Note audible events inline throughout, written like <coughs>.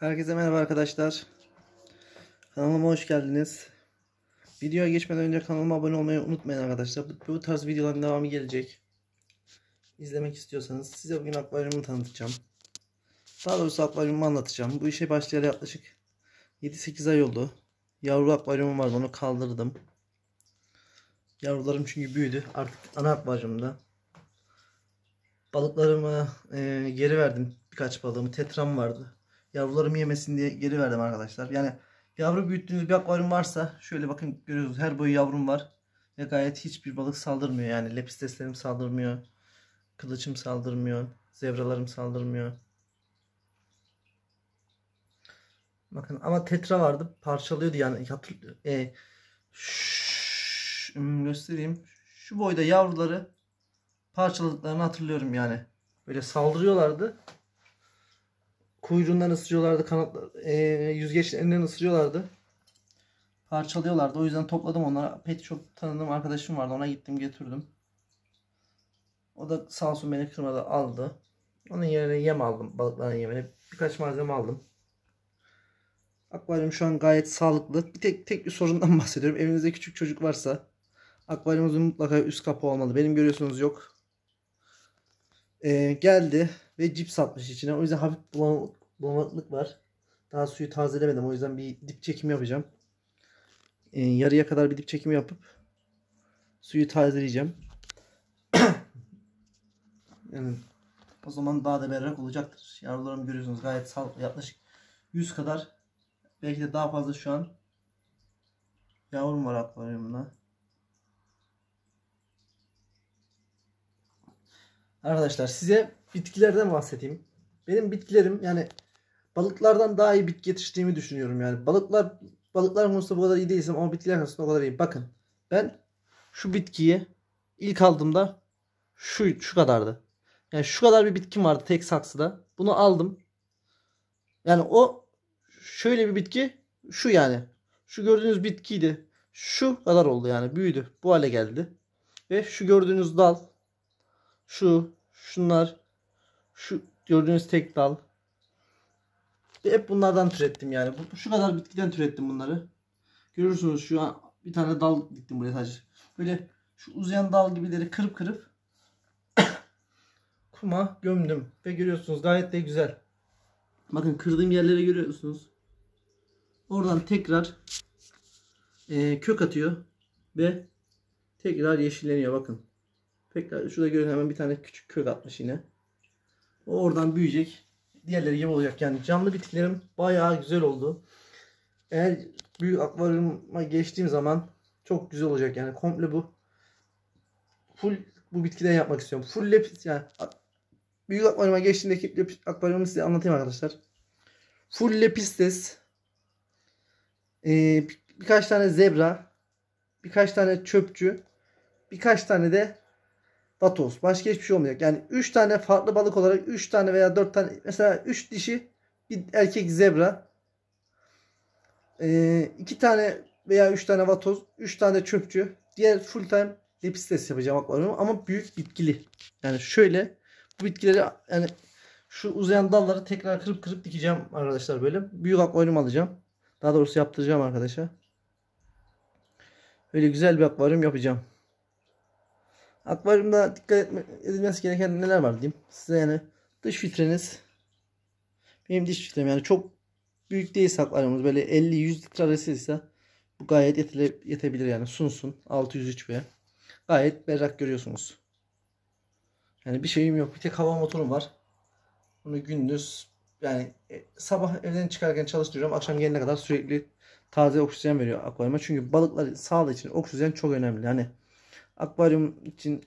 Herkese merhaba arkadaşlar. Kanalıma hoş geldiniz. Videoya geçmeden önce kanalıma abone olmayı unutmayın arkadaşlar. Bu, bu tarz videoların devamı gelecek. İzlemek istiyorsanız size bugün akvaryumu tanıtacağım. Daha doğrusu akvaryumu anlatacağım. Bu işe başlayalı yaklaşık 7-8 ay oldu. Yavru akvaryumum vardı onu kaldırdım. Yavrularım çünkü büyüdü. Artık ana akvaryumda. Balıklarımı e, geri verdim. Birkaç balığımı. Tetram vardı. Yavrularımı yemesin diye geri verdim arkadaşlar. Yani yavru büyüttüğünüz bir akvaryum varsa şöyle bakın görüyorsunuz her boyu yavrum var. Ve gayet hiçbir balık saldırmıyor. Yani lepisteslerim saldırmıyor. Kılıçım saldırmıyor. Zebralarım saldırmıyor. Bakın ama tetra vardı. Parçalıyordu yani. Hatır, e, göstereyim. Şu boyda yavruları parçaladıklarını hatırlıyorum yani. Böyle saldırıyorlardı kuyruğundan ısırıyorlardı. Kanatlar, e, yüzgeçlerinden ısırıyorlardı. Parçalıyorlardı. O yüzden topladım onları. Pet çok tanıdığım arkadaşım vardı. Ona gittim getirdim. O da sağ olsun beni kırmadı aldı. Onun yerine yem aldım. Balıkların yemini. Birkaç malzeme aldım. Akvaryum şu an gayet sağlıklı. Bir tek tek bir sorundan <laughs> bahsediyorum. Evinizde küçük çocuk varsa akvaryumunuzun mutlaka üst kapağı olmalı. Benim görüyorsunuz yok e, geldi ve cips atmış içine. O yüzden hafif bulanıklık var. Daha suyu tazelemedim. O yüzden bir dip çekimi yapacağım. E, yarıya kadar bir dip çekimi yapıp suyu tazeleyeceğim. <clears throat> yani o zaman daha da berrak olacaktır. Yavrularımı görüyorsunuz gayet sal yaklaşık 100 kadar belki de daha fazla şu an yavrum var akvaryumda. Arkadaşlar size bitkilerden bahsedeyim. Benim bitkilerim yani balıklardan daha iyi bitki yetiştiğimi düşünüyorum yani. Balıklar balıklar konusunda bu kadar iyi değilsem ama bitkiler konusunda o kadar iyi. Bakın ben şu bitkiyi ilk aldığımda şu şu kadardı. Yani şu kadar bir bitkim vardı tek saksıda. Bunu aldım. Yani o şöyle bir bitki şu yani. Şu gördüğünüz bitkiydi. Şu kadar oldu yani büyüdü. Bu hale geldi. Ve şu gördüğünüz dal şu Şunlar. Şu gördüğünüz tek dal. Hep bunlardan türettim yani. Şu kadar bitkiden türettim bunları. Görürsünüz şu an bir tane dal diktim buraya sadece. Böyle şu uzayan dal gibileri kırıp kırıp <coughs> kuma gömdüm. Ve görüyorsunuz gayet de güzel. Bakın kırdığım yerleri görüyorsunuz. Oradan tekrar e, kök atıyor. Ve tekrar yeşilleniyor bakın. Tekrar şurada görün hemen bir tane küçük kök atmış yine. O oradan büyüyecek. Diğerleri yem olacak yani. Canlı bitkilerim bayağı güzel oldu. Eğer büyük akvaryuma geçtiğim zaman çok güzel olacak yani. Komple bu full bu bitkiden yapmak istiyorum. Full lepis yani büyük akvaryuma geçtiğimdeki lepis akvaryumu size anlatayım arkadaşlar. Full lepistes. Ee, birkaç tane zebra, birkaç tane çöpçü, birkaç tane de datos. Başka hiçbir şey olmayacak. Yani 3 tane farklı balık olarak 3 tane veya 4 tane mesela 3 dişi bir erkek zebra 2 ee, tane veya 3 tane vatoz 3 tane çöpçü diğer full time lepistes yapacağım akvaryum ama büyük bitkili. Yani şöyle bu bitkileri yani şu uzayan dalları tekrar kırıp kırıp dikeceğim arkadaşlar böyle. Büyük akvaryum alacağım. Daha doğrusu yaptıracağım arkadaşa. Böyle güzel bir akvaryum yapacağım. Akvaryumda dikkat etme, edilmesi gereken neler var diyeyim. Size yani dış filtreniz benim dış filtrem yani çok büyük değilse akvaryumumuz böyle 50-100 litre arası ise bu gayet yetile, yetebilir yani sunsun 603 ve gayet berrak görüyorsunuz. Yani bir şeyim yok. Bir tek hava motorum var. Bunu gündüz yani e, sabah evden çıkarken çalıştırıyorum. Akşam gelene kadar sürekli taze oksijen veriyor akvaryuma. Çünkü balıklar sağlığı için oksijen çok önemli. Hani akvaryum için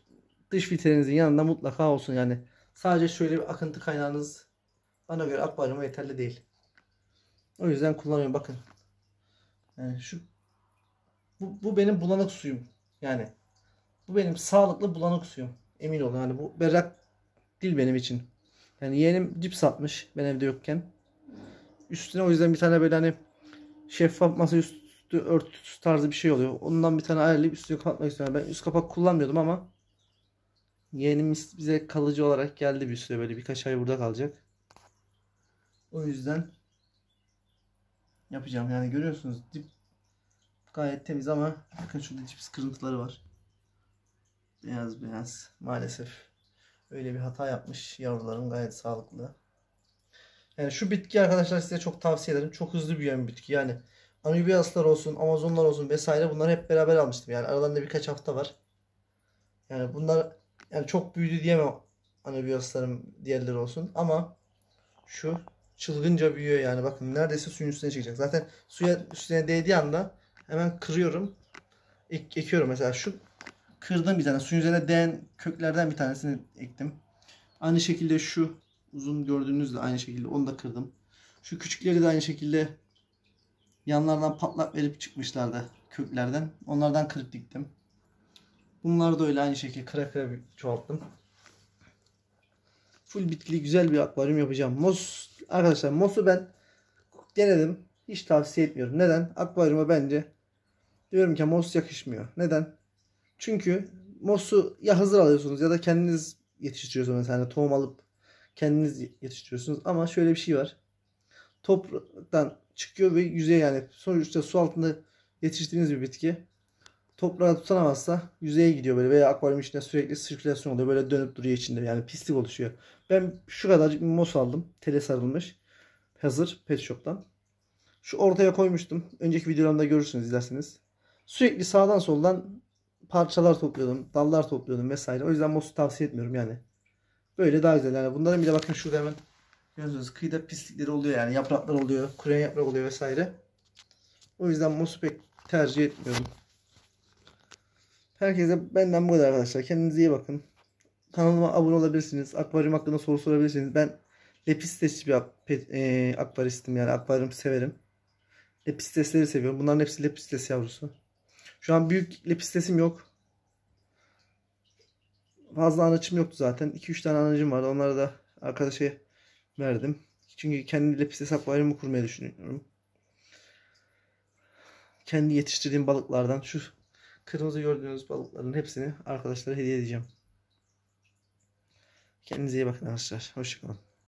dış filtrenizin yanında mutlaka olsun yani. Sadece şöyle bir akıntı kaynağınız bana göre akvaryuma yeterli değil. O yüzden kullanıyorum bakın. Yani şu bu, bu benim bulanık suyum. Yani bu benim sağlıklı bulanık suyum. Emin olun yani bu berrak değil benim için. Yani yeğenim cips atmış ben evde yokken. Üstüne o yüzden bir tane böyle hani şeffaf masa masaüstü üstü örtüsü tarzı bir şey oluyor. Ondan bir tane ayarlayıp üstünü kapatmak istiyorum. Ben üst kapak kullanmıyordum ama yeğenimiz bize kalıcı olarak geldi bir süre böyle birkaç ay burada kalacak. O yüzden yapacağım. Yani görüyorsunuz dip gayet temiz ama bakın şurada cips kırıntıları var. Beyaz beyaz maalesef. Öyle bir hata yapmış yavrularım gayet sağlıklı. Yani şu bitki arkadaşlar size çok tavsiye ederim. Çok hızlı büyüyen bir bitki. Yani Anubiaslar olsun, Amazonlar olsun vesaire bunları hep beraber almıştım. Yani aralarında birkaç hafta var. Yani bunlar yani çok büyüdü diyemem Anubiaslarım diğerleri olsun ama şu çılgınca büyüyor yani. Bakın neredeyse suyun üstüne çıkacak. Zaten suya üstüne değdiği anda hemen kırıyorum. Ek, ekiyorum mesela şu kırdım bir tane. Suyun üzerine değen köklerden bir tanesini ektim. Aynı şekilde şu uzun gördüğünüzde aynı şekilde onu da kırdım. Şu küçükleri de aynı şekilde Yanlardan patlak verip çıkmışlardı köklerden. Onlardan kırıp diktim. Bunları da öyle aynı şekilde kıra kıra çoğalttım. Full bitkili güzel bir akvaryum yapacağım. Mos arkadaşlar mosu ben denedim. Hiç tavsiye etmiyorum. Neden? Akvaryuma bence diyorum ki mos yakışmıyor. Neden? Çünkü mosu ya hazır alıyorsunuz ya da kendiniz yetiştiriyorsunuz. Mesela hani tohum alıp kendiniz yetiştiriyorsunuz. Ama şöyle bir şey var. Topraktan çıkıyor ve yüzeye yani sonuçta su altında yetiştirdiğiniz bir bitki toprağa tutanamazsa yüzeye gidiyor böyle veya akvaryum içinde sürekli sirkülasyon oluyor böyle dönüp duruyor içinde yani pislik oluşuyor. Ben şu kadarcık bir mos aldım tele sarılmış hazır pet shop'tan. Şu ortaya koymuştum. Önceki videolarımda görürsünüz izlerseniz. Sürekli sağdan soldan parçalar topluyordum, dallar topluyordum vesaire. O yüzden mosu tavsiye etmiyorum yani. Böyle daha güzel yani. Bunların bile bakın şurada hemen Gördüğünüz kıyıda pislikleri oluyor yani yapraklar oluyor, kuruyan yaprak oluyor vesaire. O yüzden mosu pek tercih etmiyorum. Herkese benden bu kadar arkadaşlar. Kendinize iyi bakın. Kanalıma abone olabilirsiniz. Akvaryum hakkında soru sorabilirsiniz. Ben Lepistes bir e, akvaristim yani akvaryum severim. Lepistesleri seviyorum. Bunların hepsi lepistes yavrusu. Şu an büyük lepistesim yok. Fazla anacım yoktu zaten. 2-3 tane anacım vardı. Onlara da arkadaşa verdim. Çünkü kendi Lepis hesaplarımı kurmayı düşünüyorum. Kendi yetiştirdiğim balıklardan şu kırmızı gördüğünüz balıkların hepsini arkadaşlara hediye edeceğim. Kendinize iyi bakın arkadaşlar. Hoşçakalın.